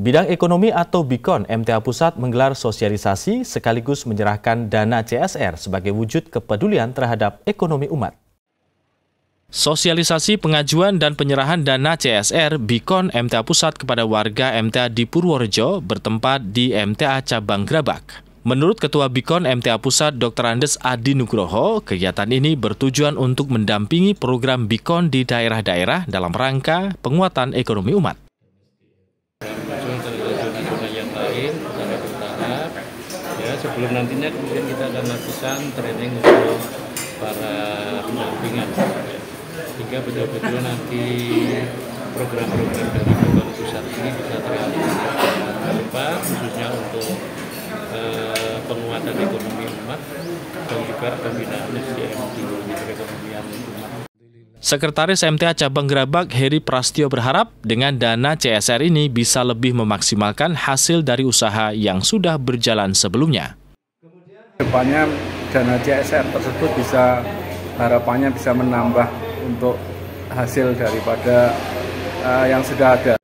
Bidang Ekonomi atau BIKON MTA Pusat menggelar sosialisasi sekaligus menyerahkan dana CSR sebagai wujud kepedulian terhadap ekonomi umat. Sosialisasi pengajuan dan penyerahan dana CSR BIKON MTA Pusat kepada warga MTA di Purworejo bertempat di MTA Cabang Grabak. Menurut Ketua Bikon MTA Pusat Dr. Andes Adi Nugroho, kegiatan ini bertujuan untuk mendampingi program Bikon di daerah-daerah dalam rangka penguatan ekonomi umat. sebelum nantinya kemudian kita akan lakukan training untuk para pendampingan sehingga betul-betul nanti program-program dari program pusat ini bisa terrealisasi ke khususnya untuk eh, penguatan ekonomi umat dan juga pembinaan SDM di perekonomian Sekretaris MTA Cabang Gerabak Heri Prastio berharap dengan dana CSR ini bisa lebih memaksimalkan hasil dari usaha yang sudah berjalan sebelumnya. Depannya dana CSR tersebut bisa harapannya bisa menambah untuk hasil daripada uh, yang sudah ada.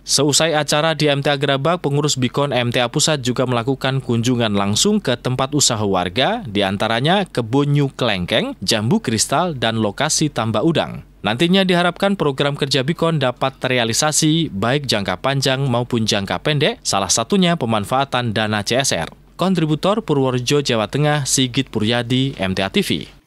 Seusai acara di MTA Gerabak, pengurus Bikon MTA Pusat juga melakukan kunjungan langsung ke tempat usaha warga, diantaranya kebun New kelengkeng, Jambu Kristal, dan lokasi Tambak Udang. Nantinya diharapkan program kerja Bikon dapat terrealisasi baik jangka panjang maupun jangka pendek, salah satunya pemanfaatan dana CSR. Kontributor Purworejo, Jawa Tengah, Sigit Puryadi, MTA TV.